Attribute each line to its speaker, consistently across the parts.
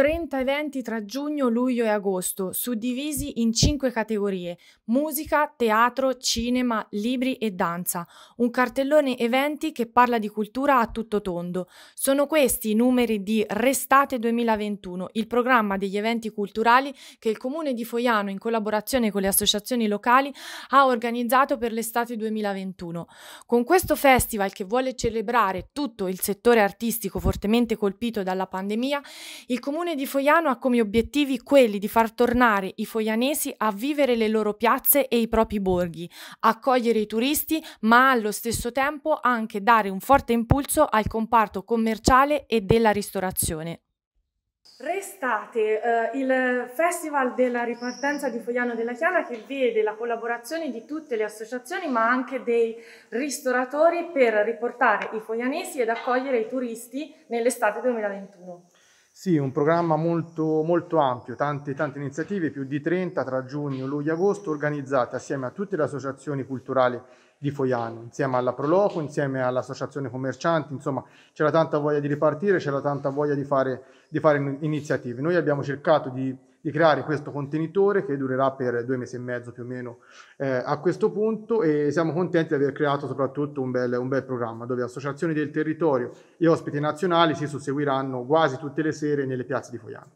Speaker 1: 30 eventi tra giugno, luglio e agosto, suddivisi in 5 categorie: musica, teatro, cinema, libri e danza. Un cartellone eventi che parla di cultura a tutto tondo. Sono questi i numeri di Restate 2021, il programma degli eventi culturali che il comune di Foiano in collaborazione con le associazioni locali ha organizzato per l'estate 2021. Con questo festival che vuole celebrare tutto il settore artistico fortemente colpito dalla pandemia, il comune comune di Foiano ha come obiettivi quelli di far tornare i foianesi a vivere le loro piazze e i propri borghi, accogliere i turisti, ma allo stesso tempo anche dare un forte impulso al comparto commerciale e della ristorazione. Restate, eh, il Festival della ripartenza di Fogliano della Chiana che vede la collaborazione di tutte le associazioni ma anche dei ristoratori per riportare i foglianesi ed accogliere i turisti nell'estate 2021.
Speaker 2: Sì, un programma molto, molto ampio, tante, tante iniziative, più di 30 tra giugno, luglio e agosto, organizzate assieme a tutte le associazioni culturali di Foiano, insieme alla Proloco, insieme all'Associazione Commercianti, insomma c'era tanta voglia di ripartire, c'era tanta voglia di fare, di fare iniziative. Noi abbiamo cercato di di creare questo contenitore che durerà per due mesi e mezzo più o meno eh, a questo punto e siamo contenti di aver creato soprattutto un bel, un bel programma dove associazioni del territorio e ospiti nazionali si susseguiranno quasi tutte le sere nelle piazze di Foiano.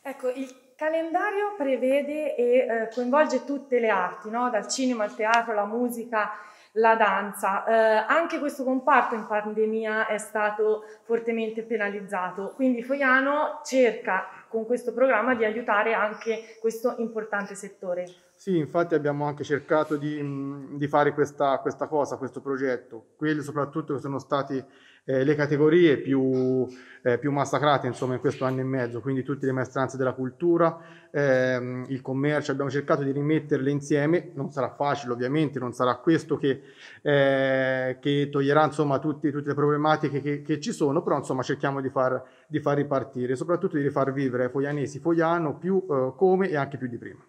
Speaker 1: Ecco, il calendario prevede e eh, coinvolge tutte le arti, no? dal cinema al teatro, alla musica, la danza. Eh, anche questo comparto in pandemia è stato fortemente penalizzato, quindi Foiano cerca con questo programma di aiutare anche questo importante settore.
Speaker 2: Sì, infatti abbiamo anche cercato di, mm, di fare questa, questa, cosa, questo progetto. Quelle soprattutto che sono state eh, le categorie più, eh, più, massacrate insomma, in questo anno e mezzo, quindi tutte le maestranze della cultura, ehm, il commercio, abbiamo cercato di rimetterle insieme, non sarà facile ovviamente, non sarà questo che, eh, che toglierà insomma, tutti, tutte le problematiche che, che, ci sono, però insomma, cerchiamo di far, di far ripartire, soprattutto di far vivere Foglianesi, Fogliano più eh, come e anche più di prima.